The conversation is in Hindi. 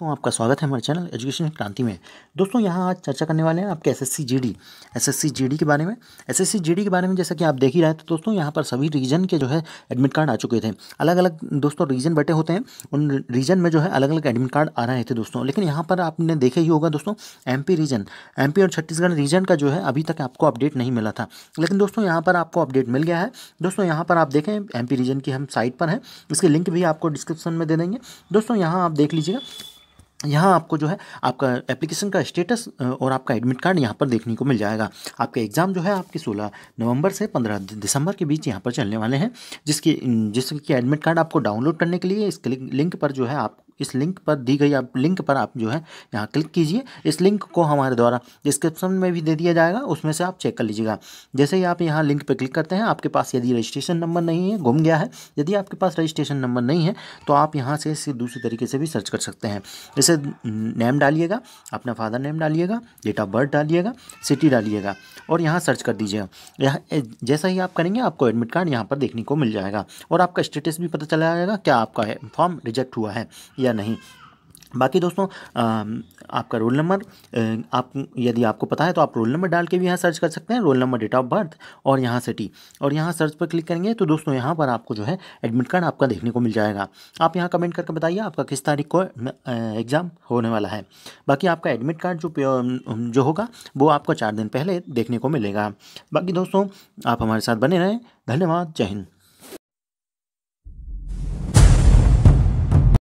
दोस्तों आपका स्वागत है हमारे चैनल एजुकेशन क्रांति में दोस्तों यहाँ आज चर्चा करने वाले हैं आपके एसएससी जीडी एसएससी जीडी के बारे में एसएससी जीडी के बारे में जैसा कि आप देख ही रहे थे तो दोस्तों यहाँ पर सभी रीजन के जो है एडमिट कार्ड आ चुके थे अलग अलग दोस्तों रीजन बटे होते हैं उन रीजन में जो है अलग अलग एडमिट कार्ड आ रहे थे दोस्तों लेकिन यहाँ पर आपने देखा ही होगा दोस्तों एम रीजन एम और छत्तीसगढ़ रीजन का जो है अभी तक आपको अपडेट नहीं मिला था लेकिन दोस्तों यहाँ पर आपको अपडेट मिल गया है दोस्तों यहाँ पर आप देखें एम रीजन की हम साइट पर हैं इसके लिंक भी आपको डिस्क्रिप्शन में दे देंगे दोस्तों यहाँ आप देख लीजिएगा यहाँ आपको जो है आपका एप्लीकेशन का स्टेटस और आपका एडमिट कार्ड यहाँ पर देखने को मिल जाएगा आपका एग्ज़ाम जो है आपके 16 नवंबर से 15 दिसंबर के बीच यहाँ पर चलने वाले हैं जिसकी जिसकी एडमिट कार्ड आपको डाउनलोड करने के लिए इस लिंक पर जो है आप इस लिंक पर दी गई आप लिंक पर आप जो है यहाँ क्लिक कीजिए इस लिंक को हमारे द्वारा डिस्क्रिप्शन में भी दे दिया जाएगा उसमें से आप चेक कर लीजिएगा जैसे ही आप यहाँ लिंक पर क्लिक करते हैं आपके पास यदि रजिस्ट्रेशन नंबर नहीं है गुम गया है यदि आपके पास रजिस्ट्रेशन नंबर नहीं है तो आप यहाँ से इसे दूसरे तरीके से भी सर्च कर सकते हैं इसे नेम डालिएगा अपना फादर नेम डालिएगा डेट ऑफ बर्थ डालिएगा सिटी डालिएगा और यहाँ सर्च कर दीजिएगा जैसा ही आप करेंगे आपको एडमिट कार्ड यहाँ पर देखने को मिल जाएगा और आपका स्टेटस भी पता चला जाएगा क्या आपका फॉर्म रिजेक्ट हुआ है या या नहीं बाकी दोस्तों आपका रोल नंबर आप यदि आपको पता है तो आप रोल नंबर डाल के भी यहाँ सर्च कर सकते हैं roll number date of birth और यहाँ से टी और यहाँ सर्च पर क्लिक करेंगे तो दोस्तों यहाँ पर आपको जो है एडमिट कार्ड आपका देखने को मिल जाएगा आप यहाँ कमेंट करके बताइए आपका किस तारीख को एग्ज़ाम होने वाला है बाकी आपका एडमिट कार्ड जो जो होगा वो आपको चार दिन पहले देखने को मिलेगा बाकी दोस्तों आप हमारे साथ बने रहें धन्यवाद जय हिंद